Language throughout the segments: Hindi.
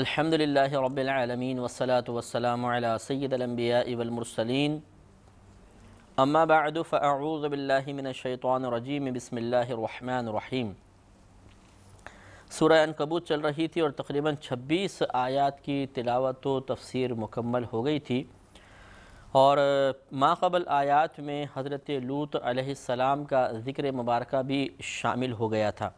अल्हम्दुलिल्लाह रब्बिल आलमीन वस्सलातु वस्सलामु अला सय्यिदिल अंबिया वल मुरसलीन अम्मा बअद फअऊज़ु बिल्लाहि मिनश शैतानिर रजीम बिस्मिल्लाहिर रहमानिर रहीम सूरह अनकबूत चल रही थी और तकरीबन 26 आयत की तिलावत व तफसीर मुकम्मल हो गई थी और माकबल आयत में हज़रत लूत अलैहिस्सलाम का ज़िक्र मुबारक भी शामिल हो गया था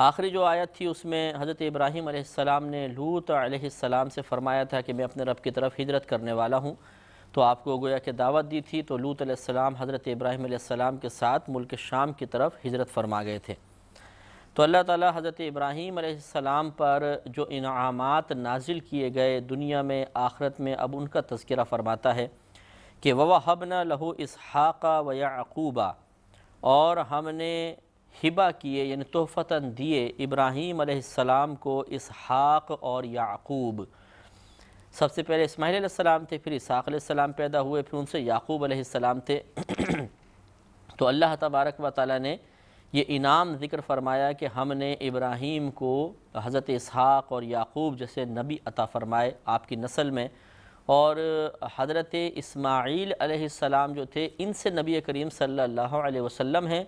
आखिरी जो आयत थी उसमें हज़रत इब्राहिम आसमाम ने लूत आसमाम से फ़रमाया था कि मैं अपने रब की तरफ हिजरत करने वाला हूँ तो आपको गोया कि दावत दी थी तो लूत आसमाम हज़रत इब्राहिम आसमाम के साथ मुल्क शाम की तरफ हिजरत फरमा गए थे तो अल्लाह ताला हज़रत इब्राहिम आसमाम पर जो इनामात नाजिल किए गए दुनिया में आखरत में अब उनका तस्करा फ़रमाता है कि वह हबना लहू इसहाक़ा व याकूबा और हमने हिबा किए यानि तोहफ़ता दिए इब्राहीम अलैहिस्सलाम को इसहाक़ और याकूब सबसे पहले इस्माईल अलैहिस्सलाम थे फिर इसहाक़ पैदा हुए फिर उनसे याकूब अलैहिस्सलाम थे तो अल्लाह तबारक व ताली ने ये इनाम ज़िक्र फरमाया कि हमने इब्राहीम को हज़रत इसहाक़ और याकूब जैसे नबी अता फ़रमाए आपकी नस्ल में और हज़रत इस्माईल अलैहिस्सलाम जो थे इनसे नबी करीम सल्लल्लाहु अलैहि वसल्लम हैं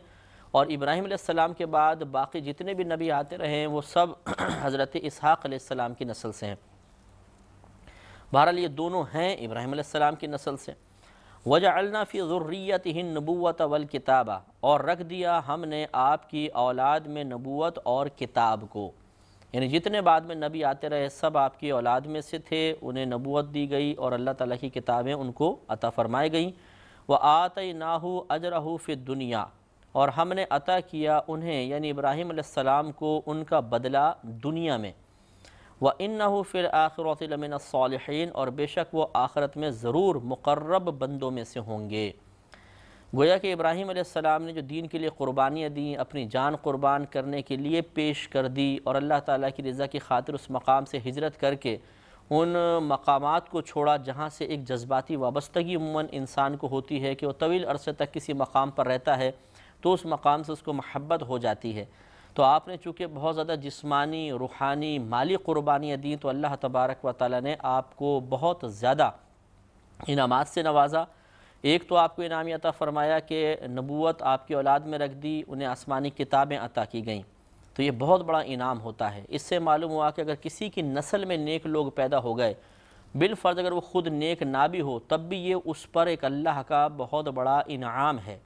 और इब्राहिम के बाद बाकी जितने भी नबी आते रहे हैं वो सब हज़रत इसहाक़ की नस्ल से हैं बहरहाल ये दोनों हैं इब्राहिम की नस्ल से वजालना फ़ी ज़ुर्रियत हिन नबूत वल किताबा और रख दिया हमने आपकी औलाद में नबूत और किताब को यानी जितने बाद में नबी आते रहे सब आपकी औलाद में से थे उन्हें नबूत दी गई और अल्लाह ताला की किताबें उनको अता फ़रमाई गई व आत नाहू अजरहू फ़िर दुनिया और हमने अता किया उन्हें यानी इब्राहिम को उनका बदला दुनिया में व इन फिर आखिरतमिन सालहन और बेशक वो आखरत में ज़रूर मुकर्रब बंदों में से होंगे गोया कि इब्राहिम ने जो दीन के लिए क़ुरबानियाँ दी अपनी जान क़ुरबान करने के लिए पेश कर दी और अल्लाह ताला की रज़ा की खातिर उस मकाम से हिजरत करके उन मकाम को छोड़ा जहाँ से एक जज्बाती वाबस्तगी उमूमा इंसान को होती है कि वह तवील अरसे तक किसी मकाम पर रहता है तो उस मकाम से उसको महब्बत हो जाती है तो आपने चूँकि बहुत ज़्यादा जिस्मानी रूहानी माली क़ुरबानियाँ दी तो अल्लाह तबारक व ताली ने आपको बहुत ज़्यादा इनामत से नवाजा एक तो आपको इनाम अता फ़रमाया कि नबूत आपकी औलाद में रख दी उन्हें आसमानी किताबें अता की गईं तो ये बहुत बड़ा इनाम होता है इससे मालूम हुआ कि अगर किसी की नस्ल में नेक लोग पैदा हो गए बिलफ़र्ज़ अगर वो ख़ुद नेक ना भी हो तब भी ये उस पर एक अल्लाह का बहुत बड़ा इनाम है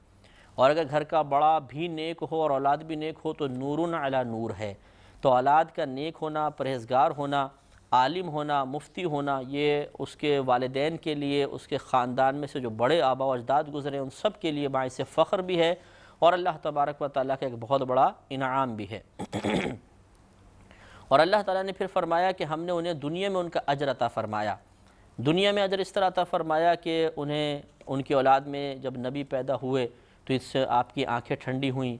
और अगर घर का बड़ा भी नेक हो और औलाद भी नेक हो तो नूर अला नूर है तो औलाद का नेक होना परहेजगार होना आलिम होना मुफ्ती होना ये उसके वालदेन के लिए उसके ख़ानदान में से जो बड़े आबा अजदाद गुजरे उन सब के लिए से फ़ख्र भी है और अल्लाह तबारक व ताली का एक बहुत बड़ा इनाम भी है और अल्लाह ताला ने फिर फरमाया कि हमने उन्हें दुनिया में उनका अजर अता फरमाया दुनिया में अजर इस तरह अता फरमाया कि उन्हें उनकी औलाद में जब नबी पैदा हुए तो इससे आपकी आंखें ठंडी हुई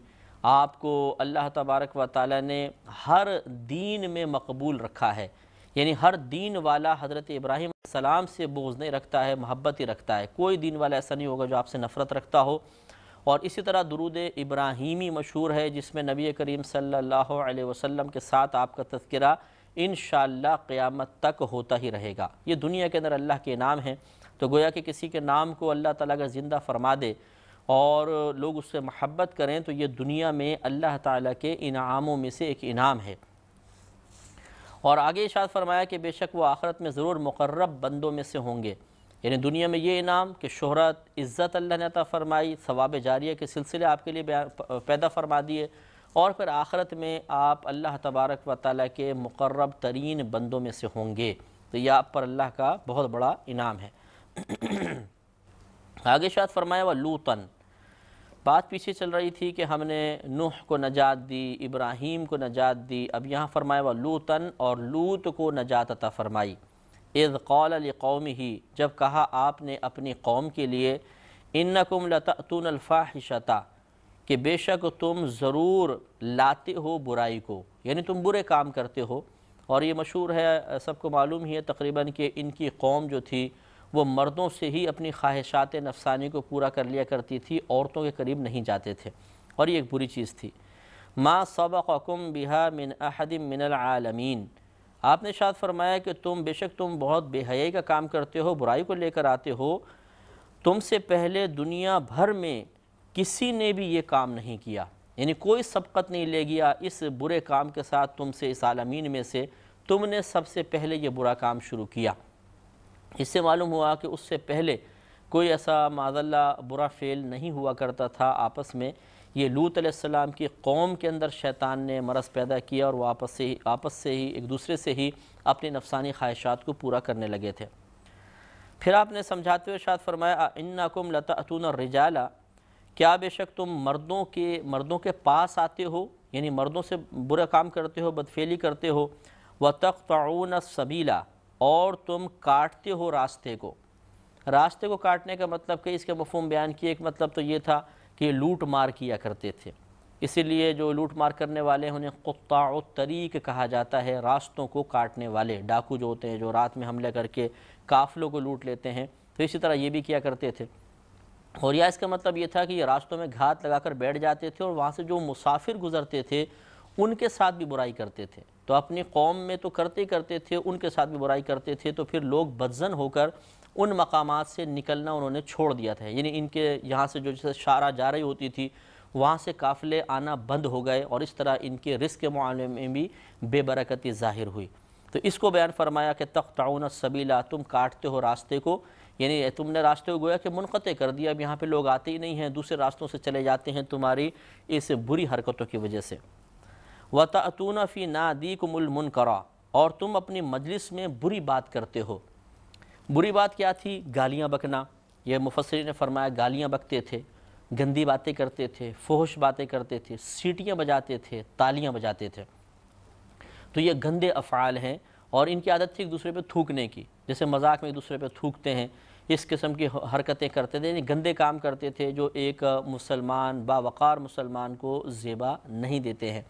आपको अल्लाह तबारक व ताली ने हर दीन में मकबूल रखा है यानी हर दीन वाला हज़रत इब्राहिम सलाम से बोझ नहीं रखता है मोहब्बत ही रखता है कोई दीन वाला ऐसा नहीं होगा जो आपसे नफ़रत रखता हो और इसी तरह दरूद इब्राहिमी मशहूर है जिसमें नबी करीम सल्लल्लाहु अलैहि वसल्लम के साथ आपका तस्करा इन श्यामत तक होता ही रहेगा ये दुनिया के अंदर अल्लाह के नाम हैं तो गोया कि किसी के नाम को अल्लाह ताला अगर ज़िंदा फरमा दे और लोग उससे महब्बत करें तो ये दुनिया में अल्लाह ताला के इनामों में से एक इनाम है और आगे इशाद फरमाया कि बेशक वो आखरत में ज़रूर मकर्रब बंदों में से होंगे यानी दुनिया में ये इनाम कि शहरत इज़्ज़त अल्लाह ने फरमाई सवाब जारिया के सिलसिले आपके लिए पैदा फरमा दिए और फिर आखरत में आप अल्लाह तबारक व ताली के मकर्रब तरीन बंदों में से होंगे तो यह आप पर अल्लाह का बहुत बड़ा इनाम है आगे शायद फरमाया व लूतन बात पीछे चल रही थी कि हमने नूह को नजात दी इब्राहीम को नजात दी अब यहाँ फरमाया व लूतन और लूत को नजात अता फरमाई इज़ कौल कौम ही जब कहा आपने अपनी कौम के लिए इन नकुम लतून कि बेशक तुम ज़रूर लाते हो बुराई को यानी तुम बुरे काम करते हो और ये मशहूर है सबको मालूम ही है तकरीबन कि इनकी कौम जो थी वो मर्दों से ही अपनी ख्वाहिशात नफसानी को पूरा कर लिया करती थी औरतों के करीब नहीं जाते थे और ये एक बुरी चीज़ थी माँ सबकुम बिहा मिन अहदम मिनआलमीन आपने शायद फरमाया कि तुम बेशक तुम बहुत बेहयाई का काम करते हो बुराई को लेकर आते हो तुमसे पहले दुनिया भर में किसी ने भी ये काम नहीं किया यानी कोई सबकत नहीं ले गया इस बुरे काम के साथ तुमसे इस आलमीन में से तुमने सबसे पहले ये बुरा काम शुरू किया इससे मालूम हुआ कि उससे पहले कोई ऐसा माजल्ला बुरा फेल नहीं हुआ करता था आपस में ये लूत सलाम की कौम के अंदर शैतान ने मरस पैदा किया और वो आपस से ही आपस से ही एक दूसरे से ही अपनी नफसानी ख्वाहिशात को पूरा करने लगे थे फिर आपने समझाते हुए शायद फरमाया इन्नाकुम और रिजाला क्या बेशक तुम मर्दों के मर्दों के पास आते हो यानी मर्दों से बुरा काम करते हो बदफेली करते हो व तख्ताउन सबीला और तुम काटते हो रास्ते को रास्ते को काटने का मतलब कि इसके मफहम बयान किए एक मतलब तो ये था कि लूट मार किया करते थे इसीलिए जो लूट मार करने वाले उन्हें कुत्ता तरीक कहा जाता है रास्तों को काटने वाले डाकू जो होते हैं जो रात में हमले करके काफलों को लूट लेते हैं तो इसी तरह ये भी किया करते थे और या इसका मतलब ये था कि ये रास्तों में घात लगाकर बैठ जाते थे और वहाँ से जो मुसाफिर गुजरते थे उनके साथ भी बुराई करते थे तो अपनी कौम में तो करते करते थे उनके साथ भी बुराई करते थे तो फिर लोग बदजन होकर उन मकाम से निकलना उन्होंने छोड़ दिया था यानी इनके यहाँ से जो जैसे शारा जा रही होती थी वहाँ से काफ़िले आना बंद हो गए और इस तरह इनके रिस्क के मामले में भी बेबरकती ज़ाहिर हुई तो इसको बयान फरमाया कि तख ताउन सबीला तुम काटते हो रास्ते को यानी तुमने रास्ते को गोया कि मुनक़ कर दिया अब यहाँ पे लोग आते ही नहीं हैं दूसरे रास्तों से चले जाते हैं तुम्हारी इस बुरी हरकतों की वजह से व ततून फ़ी नादीकुमुलमन करा और तुम अपनी मजलिस में बुरी बात करते हो बुरी बात क्या थी गालियाँ बकना यह मुफसरी ने फरमाया गालियाँ बकते थे गंदी बातें करते थे फोहश बातें करते थे सीटियाँ बजाते थे तालियाँ बजाते थे तो ये गंदे अफ़ाल हैं और इनकी आदत थी एक दूसरे पर थूकने की जैसे मजाक में एक दूसरे पर थूकते हैं इस किस्म की हरकतें करते थे गंदे काम करते थे जो एक मुसलमान बावक़ार मुसलमान को ज़ेबा नहीं देते हैं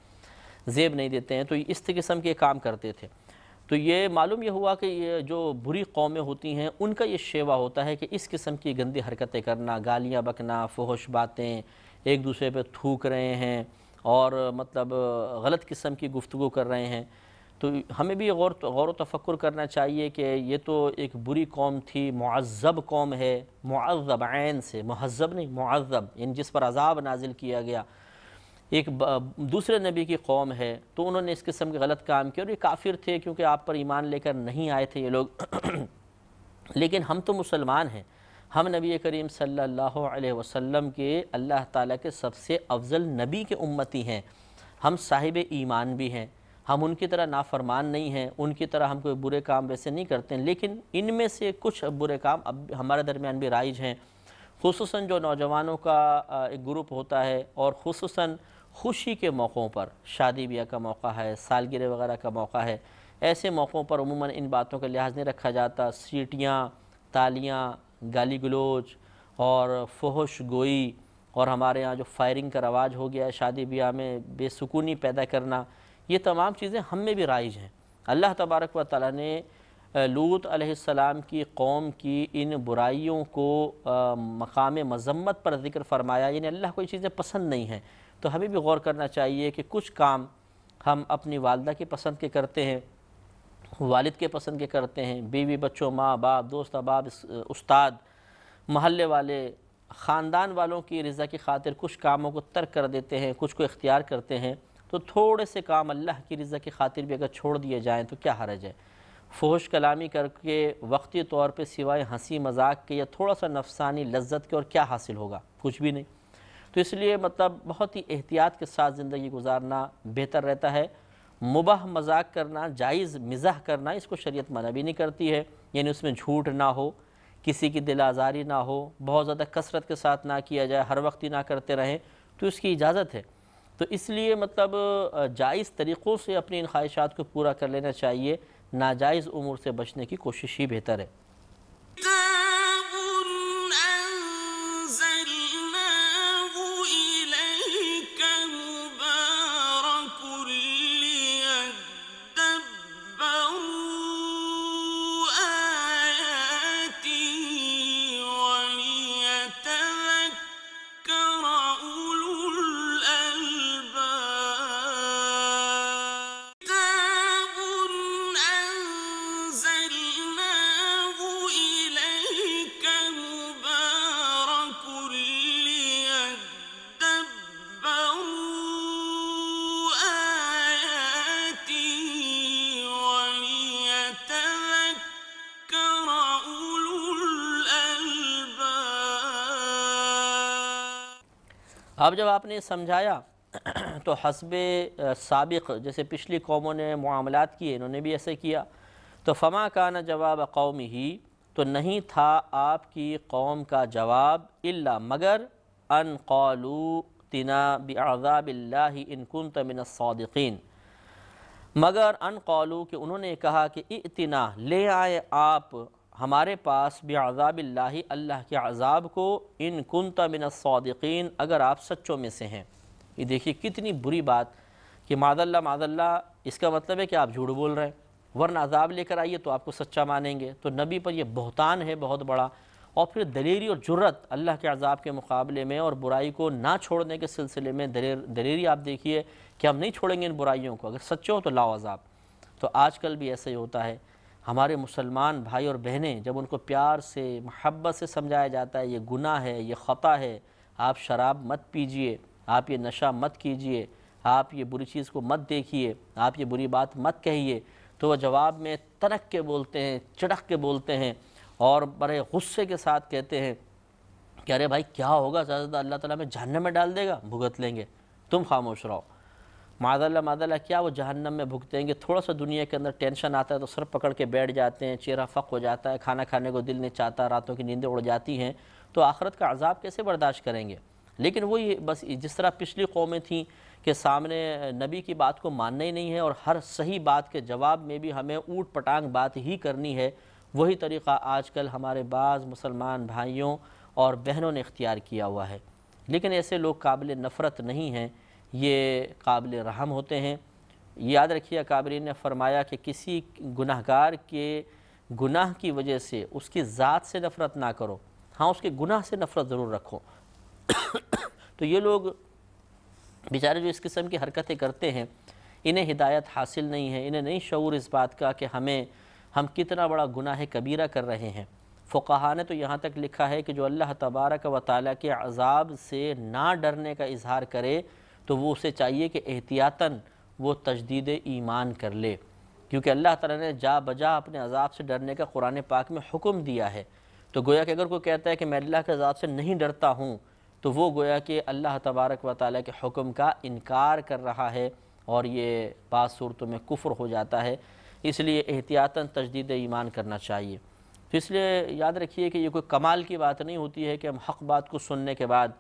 जेब नहीं देते हैं तो इस किस्म के काम करते थे तो ये मालूम ये हुआ कि ये जो बुरी कौमें होती हैं उनका ये शेवा होता है कि इस किस्म की गंदी हरकतें करना गालियाँ बकना फोहश बातें एक दूसरे पर थूक रहे हैं और मतलब गलत किस्म की गुफ्तु कर रहे हैं तो हमें भी गौर गौर करना चाहिए कि ये तो एक बुरी कौम थी महज़ब कौम है महज़ब आन से महज़ब नहीं महज़ब इन जिस पर अजाब नाजिल किया गया एक दूसरे नबी की कौम है तो उन्होंने इस किस्म के गलत काम किए और ये काफिर थे क्योंकि आप पर ईमान लेकर नहीं आए थे ये लोग लेकिन हम तो मुसलमान हैं हम नबी करीम सल्लल्लाहु अलैहि वसल्लम के अल्लाह ताला के सबसे अफजल नबी के उम्मती हैं हम साहिब ईमान भी हैं हम उनकी तरह नाफरमान नहीं हैं उनकी तरह हम कोई बुरे काम वैसे नहीं करते हैं लेकिन इनमें से कुछ बुरे काम अब हमारे दरमियान भी राइज हैं खसूस जो नौजवानों का एक ग्रुप होता है और खसूस खुशी के मौक़ों पर शादी ब्याह का मौका है सालगिरह वगैरह का मौका है ऐसे मौक़ों पर उमूमा इन बातों का लिहाज नहीं रखा जाता सीटियाँ तालियाँ गाली गलोच और फहश गोई और हमारे यहाँ जो फायरिंग का रवाज हो गया है शादी ब्याह में बेसकूनी पैदा करना ये तमाम चीज़ें हम में भी राइज हैं अल्लाह तबारक व ताली ने लूत अलैहिस्सलाम की कौम की इन बुराइयों को मकाम मजम्मत पर जिक्र फरमाया यानी अल्लाह को ये चीज़ें पसंद नहीं हैं तो हमें भी गौर करना चाहिए कि कुछ काम हम अपनी वालदा के पसंद के करते हैं वालिद के पसंद के करते हैं बीवी बच्चों माँ बाप दोस्त अहबाब उस्ताद महल्ले वाले ख़ानदान वालों की रज़ा की खातिर कुछ कामों को तर्क कर देते हैं कुछ को इख्तियार करते हैं तो थोड़े से काम अल्लाह की रज़ा की खातिर भी अगर छोड़ दिए जाएँ तो क्या हरज है फोश कलामी करके वक्ती तौर पर सिवाए हंसी मजाक के या थोड़ा सा नफसानी लज्जत के और क्या हासिल होगा कुछ भी नहीं तो इसलिए मतलब बहुत ही एहतियात के साथ ज़िंदगी गुजारना बेहतर रहता है मुबह मजाक करना जायज़ मिजाह करना इसको शरीयत मना भी नहीं करती है यानी उसमें झूठ ना हो किसी की दिल आज़ारी ना हो बहुत ज़्यादा कसरत के साथ ना किया जाए हर वक्त ही ना करते रहें तो इसकी इजाज़त है तो इसलिए मतलब जायज़ तरीक़ों से अपनी इन ख्वाहिशात को पूरा कर लेना चाहिए नाजायज़ उमूर से बचने की कोशिश ही बेहतर है अब जब आपने समझाया तो हसब सबक जैसे पिछली कौमों ने मामलात किए इन्होंने भी ऐसे किया तो फमा का ना जवाब कौम ही तो नहीं था आपकी कौम का जवाब इल्ला मगर अन कौलू तना बज़ाबिल्ला इनकुन तमिनसौदिन मगर अन कौलू कि उन्होंने कहा कि इतना ले आए आप हमारे पास भी आज़ाब अल्लाह के अज़ाब को इन कुनता मिन अगर आप सच्चों में से हैं ये देखिए कितनी बुरी बात कि मादल्ला मादल्ला इसका मतलब है कि आप झूठ बोल रहे हैं वरना अजाब लेकर आइए तो आपको सच्चा मानेंगे तो नबी पर यह बहुतान है बहुत बड़ा और फिर दलेरी और जुर्रत अल्लाह के अजाब के मुकाबले में और बुराई को ना छोड़ने के सिलसिले में दलेर दलेरी आप देखिए कि हम नहीं छोड़ेंगे इन बुराइयों को अगर सच्चे हो तो लाओ अजाब तो आजकल भी ऐसा ही होता है हमारे मुसलमान भाई और बहनें जब उनको प्यार से महब्बत से समझाया जाता है ये गुनाह है ये ख़ता है आप शराब मत पीजिए आप ये नशा मत कीजिए आप ये बुरी चीज़ को मत देखिए आप ये बुरी बात मत कहिए तो वह जवाब में तनक के बोलते हैं चिड़क के बोलते हैं और बड़े गुस्से के साथ कहते हैं कि अरे भाई क्या होगा ज़्यादा अल्लाह ताला में जहन्नम में डाल देगा भुगत लेंगे तुम खामोश रहो मादल मादल्ला क्या वो जहन्नम में भुगतेंगे थोड़ा सा दुनिया के अंदर टेंशन आता है तो सर पकड़ के बैठ जाते हैं चेहरा फ़क हो जाता है खाना खाने को दिल नहीं चाहता रातों की नींदें उड़ जाती हैं तो आखरत का अजाब कैसे बर्दाश्त करेंगे लेकिन वो ये बस जिस तरह पिछली कौमें थीं के सामने नबी की बात को मानना ही नहीं है और हर सही बात के जवाब में भी हमें ऊट पटांग बात ही करनी है वही तरीक़ा आजकल हमारे बाज़ मुसलमान भाइयों और बहनों ने इख्तियार किया हुआ है लेकिन ऐसे लोग काबिल नफ़रत नहीं हैं ये काबिल रहम होते हैं याद रखिए काबरीन ने फरमाया कि किसी गुनाहगार के गुनाह की वजह से उसकी ज़ात से नफ़रत ना करो हाँ उसके गुनाह से नफ़रत ज़रूर रखो तो ये लोग बेचारे जो इस किस्म की हरकतें करते हैं इन्हें हिदायत हासिल नहीं है इन्हें नहीं शूर इस बात का कि हमें हम कितना बड़ा गुनाह कबीरा कर रहे हैं फ़ुकाहा ने तो यहाँ तक लिखा है कि जो अल्लाह तबारक व ताली के अजाब से ना डरने का इजहार करे तो वो उसे चाहिए कि एहतियातन वो तजदीद ईमान कर ले क्योंकि अल्लाह ताला ने जा बजा अपने अजाब से डरने का कुरान पाक में हुक्म दिया है तो गोया कि अगर कोई कहता है कि मैं अल्लाह के अजाब से नहीं डरता हूँ तो वो गोया कि अल्लाह तबारक व ताली के हुक्म का इनकार कर रहा है और ये बाद सूरतों में कुफ्र हो जाता है इसलिए एहतियातन तजदीद ईमान करना चाहिए तो इसलिए याद रखिए कि ये कोई कमाल की बात नहीं होती है कि हम हक बात को सुनने के बाद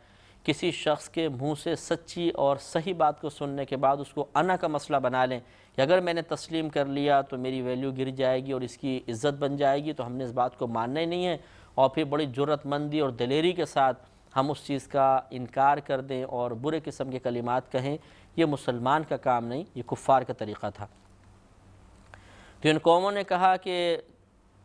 किसी शख्स के मुंह से सच्ची और सही बात को सुनने के बाद उसको अना का मसला बना लें कि अगर मैंने तस्लीम कर लिया तो मेरी वैल्यू गिर जाएगी और इसकी इज़्ज़त बन जाएगी तो हमने इस बात को मानना ही नहीं है और फिर बड़ी ज़रूरतमंदी और दलेरी के साथ हम उस चीज़ का इनकार कर दें और बुरे किस्म के कलिमात कहें ये मुसलमान का काम नहीं ये कुफ़ार का तरीक़ा था तो इन कौमों ने कहा कि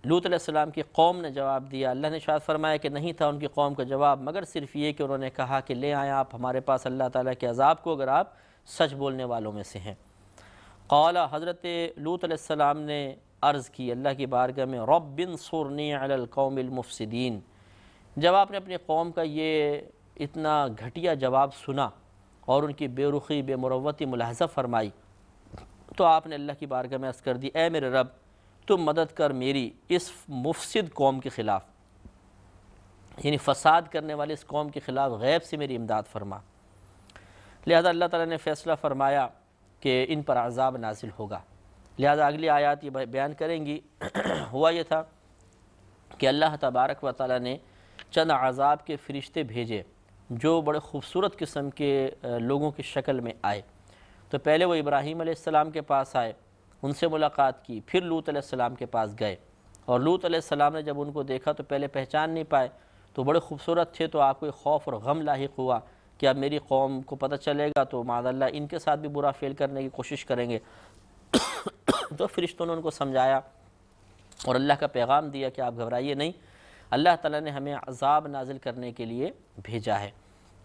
लूत लूतम की कौम ने जवाब दिया अल्लाह ने शायद फरमाया कि नहीं था उनकी कौम का जवाब मगर सिर्फ ये कि उन्होंने कहा कि ले आए आप हमारे पास अल्लाह ताला के अजाब को अगर आप सच बोलने वालों में से हैं कौला हज़रत लूतम ने अर्ज़ की अल्लाह की बारगाह में रबिन सुरनी अलकौमिलमफसदीन जब आपने अपनी कौम का ये इतना घटिया जवाब सुना और उनकी बेरुखी बेमरवती मुलाहजा फरमाई तो आपने अल्लाह की बारगाह में अर्ज़ कर दी ए मेरे रब तो मदद कर मेरी इस मुफसद कौम के ख़िलाफ़ यानी फसाद करने वाले इस कौम के ख़िलाफ़ गैब से मेरी इमदाद फरमा लिहाजा अल्लाह ताला ने फ़ैसला फरमाया कि इन पर आज़ाब नाजिल होगा लिहाजा अगली आयत ये बयान करेंगी हुआ ये था कि अल्लाह तबारक व ताली ने चंद आज़ाब के फ़रिश्ते भेजे जो बड़े खूबसूरत किस्म के लोगों की शक्ल में आए तो पहले वो इब्राहीम के पास आए उनसे मुलाकात की फिर लूत सलाम के पास गए और लूत सलाम ने जब उनको देखा तो पहले पहचान नहीं पाए तो बड़े खूबसूरत थे तो आपको खौफ और गम लाक हुआ कि अब मेरी कौम को पता चलेगा तो माजल्ला इनके साथ भी बुरा फेल करने की कोशिश करेंगे तो रिश्तों ने उनको समझाया और अल्लाह का पैगाम दिया कि आप घबराइए नहीं अल्लाह ताला ने हमें अजाब नाजिल करने के लिए भेजा है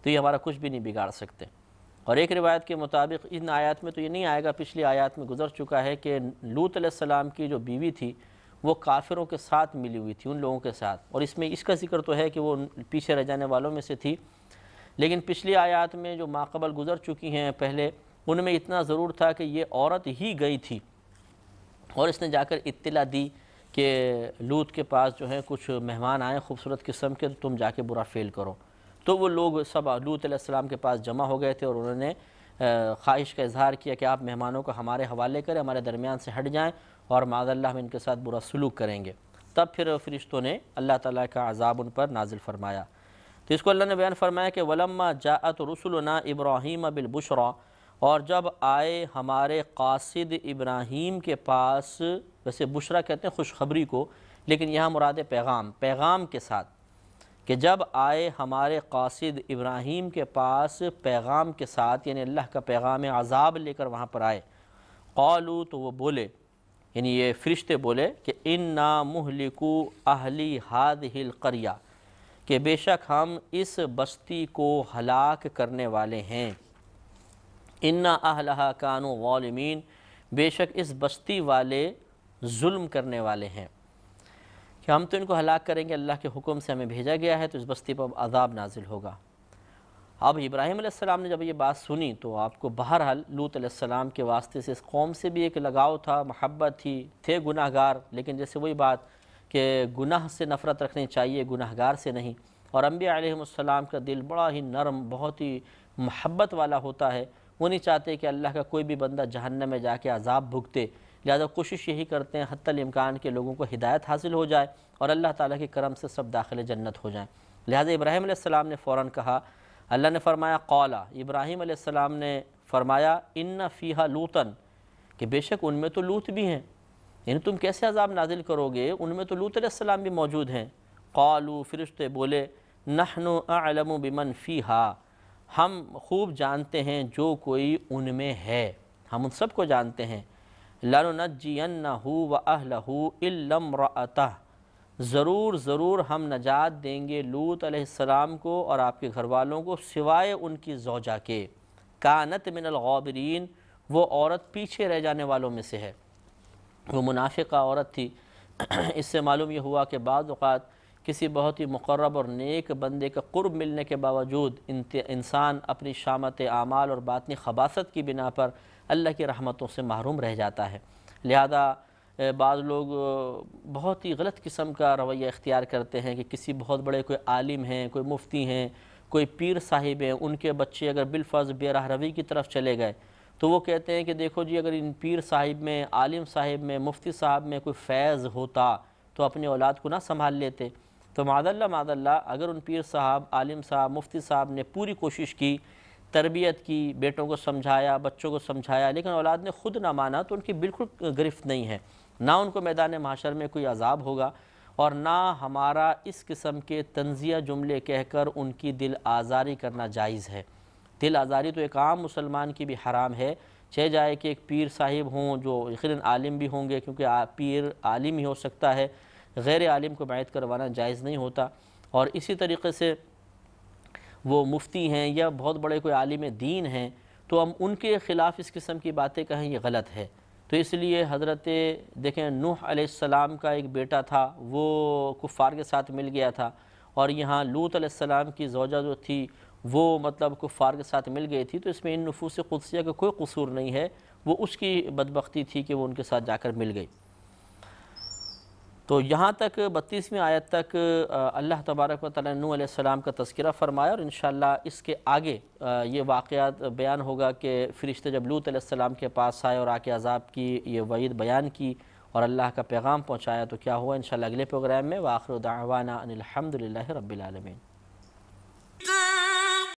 तो ये हमारा कुछ भी नहीं बिगाड़ सकते और एक रिवायत के मुताबिक इन आयत में तो ये नहीं आएगा पिछली आयत में गुजर चुका है कि लूत सलाम की जो बीवी थी वो काफिरों के साथ मिली हुई थी उन लोगों के साथ और इसमें इसका जिक्र तो है कि वो पीछे रह जाने वालों में से थी लेकिन पिछली आयत में जो माकबल गुजर चुकी हैं पहले उनमें इतना ज़रूर था कि ये औरत ही गई थी और इसने जाकर इत्तला दी कि लूत के पास जो है कुछ मेहमान आए खूबसूरत किस्म के तो तुम जाके बुरा फेल करो तो वो लोग सब लूत के पास जमा हो गए थे और उन्होंने ख्वाहिश का इजहार किया कि आप मेहमानों को हमारे हवाले करें हमारे दरमियान से हट जाएँ और माजल्ला हम इनके साथ बुरा सलूक करेंगे तब फिर फरिश्तों ने अल्लाह ताली का अजाब उन पर नाजिल फरमाया तो इसको अल्लाह ने बयान फरमाया कि वलम्मा जात रसुलना इब्राहिम बिलबुशरा और जब आए हमारे कासिद इब्राहिम के पास वैसे बुशरा कहते हैं खुशखबरी को लेकिन यहाँ मुराद पैगाम पैगाम के साथ कि जब आए हमारे कासिद इब्राहीम के पास पैगाम के साथ यानी अल्लाह का पैगाम आज़ाब लेकर वहाँ पर आए कौलू तो वो बोले यानी ये फरिश्ते बोले कि इन ना मुहलिकू अहली हाद हिल करिया कि बेशक हम इस बस्ती को हलाक करने वाले हैं इन्ना अहला कानू वालमीन बेशक इस बस्ती वाले जुल्म करने वाले हैं कि हम तो इनको हलाक करेंगे अल्लाह के हुक्म से हमें भेजा गया है तो इस बस्ती पर अजाब नाजिल होगा अब इब्राहिम ने जब ये बात सुनी तो आपको बहरहाल लूत आसमाम के वास्ते से इस कौम से भी एक लगाव था महब्बत थी थे गुनाहगार लेकिन जैसे वही बात कि गुनाह से नफ़रत रखनी चाहिए गुनाहगार से नहीं और अम्बियाम का दिल बड़ा ही नरम बहुत ही महब्बत वाला होता है वो नहीं चाहते कि अल्लाह का कोई भी बंदा जहन्नम में जाके अजाब भुगते लिहाजा कोशिश यही करते हैं हतमकान के लोगों को हिदायत हासिल हो जाए और अल्लाह ताली के करम से सब दाखिल जन्नत हो जाएँ लिहाजा इब्राहिम आसमाम ने फ़ौर कहा अल्लाह ने फ़रमाया कौला इब्राहिम आसमाम ने फ़रमाया इन फ़ीहा लूतन कि बेशक उनमें तो लूत भी हैं यानी तुम कैसे अजाब नाजिल करोगे उनमें तो लूत आसमाम भी मौजूद हैं कौलू फ़रिश्ते बोले नहनु आलम बिमन फ़ीहा हम खूब जानते हैं जो कोई उनमें है हम उन सबको जानते हैं लनुनजियन व अहलहू इलमरअतः ज़रूर ज़रूर हम नजात देंगे लूत अलैहिस्सलाम को और आपके घर वालों को सिवाय उनकी जोजा के कानत मिनलगौबरीन वो औरत पीछे रह जाने वालों में से है वो मुनाफिका औरत थी इससे मालूम यह हुआ कि बाज़ात किसी बहुत ही मकर्रब और नेक बंदे का क़ुरब मिलने के बावजूद इंसान अपनी शामत आमाल और बातनी खबासत की बिना पर अल्लाह की रहमतों से महरूम रह जाता है लिहाजा बाद लोग बहुत ही गलत किस्म का रवैया इख्तियार करते हैं कि किसी बहुत बड़े कोई आलिम हैं कोई मुफ्ती हैं कोई पीर साहिब हैं उनके बच्चे अगर बिलफर्ज बेरह रवी की तरफ चले गए तो वो कहते हैं कि देखो जी अगर इन पीर साहिब में आलिम साहिब में मुफ्ती साहब में कोई फैज़ होता तो अपने औलाद को ना संभाल लेते तो मादल्ला मादल्ला अगर उन पीर साहब आलिम साहब मुफ्ती साहब ने पूरी कोशिश की तरबियत की बेटों को समझाया बच्चों को समझाया लेकिन औलाद ने ख़ुद ना माना तो उनकी बिल्कुल गिरफ्त नहीं है ना उनको मैदान माशर में कोई अजाब होगा और ना हमारा इस किस्म के तंजिया जुमले कहकर उनकी दिल आज़ारी करना जायज़ है दिल आज़ारी तो एक आम मुसलमान की भी हराम है छह जाए कि एक पीर साहिब हों जो यकीन आलिम भी होंगे क्योंकि पीर आलिम ही हो सकता है गैर आलिम को बैत करवाना जायज़ नहीं होता और इसी तरीके से वो मुफ्ती हैं या बहुत बड़े कोई आलिम दीन हैं तो हम उनके ख़िलाफ़ इस किस्म की बातें कहें ये गलत है तो इसलिए हज़रत देखें नूह अलैहिस्सलाम का एक बेटा था वो कुफ़ार के साथ मिल गया था और यहाँ लूत अलैहिस्सलाम की जोजा जो थी वो मतलब कुफ़ार के साथ मिल गई थी तो इसमें इन नफूस कुदसिया का कोई कसूर नहीं है वो उसकी बदबख्ती थी कि वो उनके साथ जाकर मिल गई तो यहाँ तक बत्तीसवीं आयत तक अल्लाह तबारक वालम का तस्करा फ़रमाया और इन इसके आगे ये वाक़ बयान होगा कि फ़रिश्ते जब लूत लूतम के पास आए और आके अजाब की ये वईद बयान की और अल्लाह का पैगाम पहुँचाया तो क्या हुआ इन अगले प्रोग्राम में वाखिर दावाना रबीआलमिन